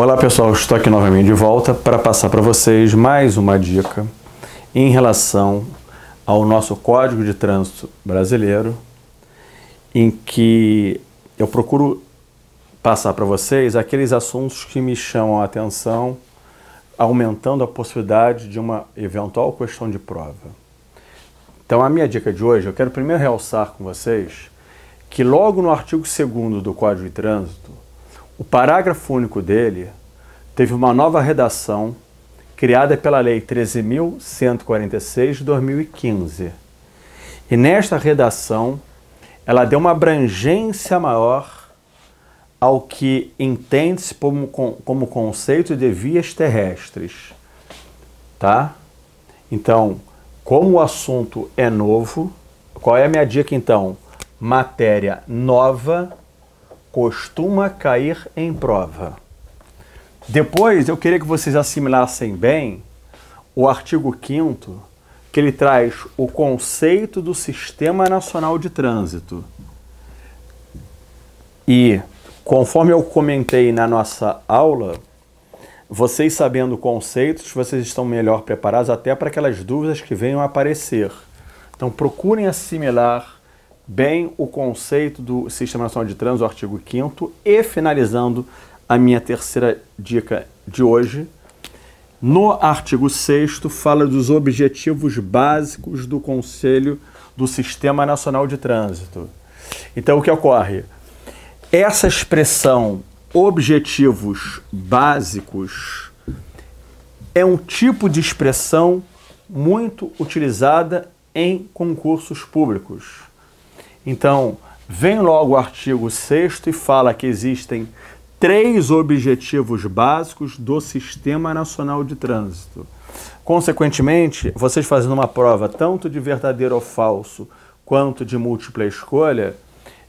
Olá pessoal, estou aqui novamente de volta para passar para vocês mais uma dica em relação ao nosso Código de Trânsito Brasileiro, em que eu procuro passar para vocês aqueles assuntos que me chamam a atenção, aumentando a possibilidade de uma eventual questão de prova. Então, a minha dica de hoje, eu quero primeiro realçar com vocês que logo no artigo 2 do Código de Trânsito, o parágrafo único dele teve uma nova redação criada pela Lei 13.146 de 2015. E nesta redação, ela deu uma abrangência maior ao que entende-se como, como conceito de vias terrestres. Tá? Então, como o assunto é novo, qual é a minha dica então? Matéria nova costuma cair em prova. Depois eu queria que vocês assimilassem bem o artigo 5 que ele traz o conceito do Sistema Nacional de Trânsito. E, conforme eu comentei na nossa aula, vocês sabendo conceitos, vocês estão melhor preparados até para aquelas dúvidas que venham a aparecer. Então, procurem assimilar bem o conceito do Sistema Nacional de Trânsito, o artigo 5 e finalizando a minha terceira dica de hoje, no artigo 6 fala dos objetivos básicos do Conselho do Sistema Nacional de Trânsito. Então o que ocorre? Essa expressão objetivos básicos é um tipo de expressão muito utilizada em concursos públicos. Então, vem logo o artigo 6 e fala que existem três objetivos básicos do Sistema Nacional de Trânsito. Consequentemente, vocês fazendo uma prova tanto de verdadeiro ou falso quanto de múltipla escolha,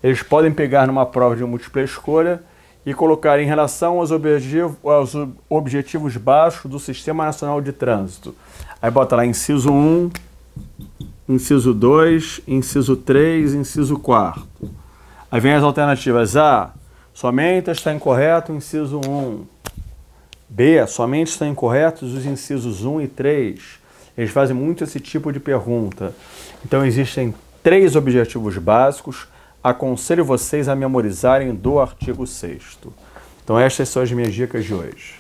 eles podem pegar numa prova de múltipla escolha e colocar em relação aos, objetivos, aos objetivos baixos do Sistema Nacional de Trânsito. Aí bota lá inciso 1, inciso 2, inciso 3, inciso 4. Aí vem as alternativas A, somente está incorreto o inciso 1. Um. B, somente estão incorretos os incisos 1 e 3. Eles fazem muito esse tipo de pergunta. Então existem três objetivos básicos. Aconselho vocês a memorizarem do artigo 6 Então estas são as minhas dicas de hoje.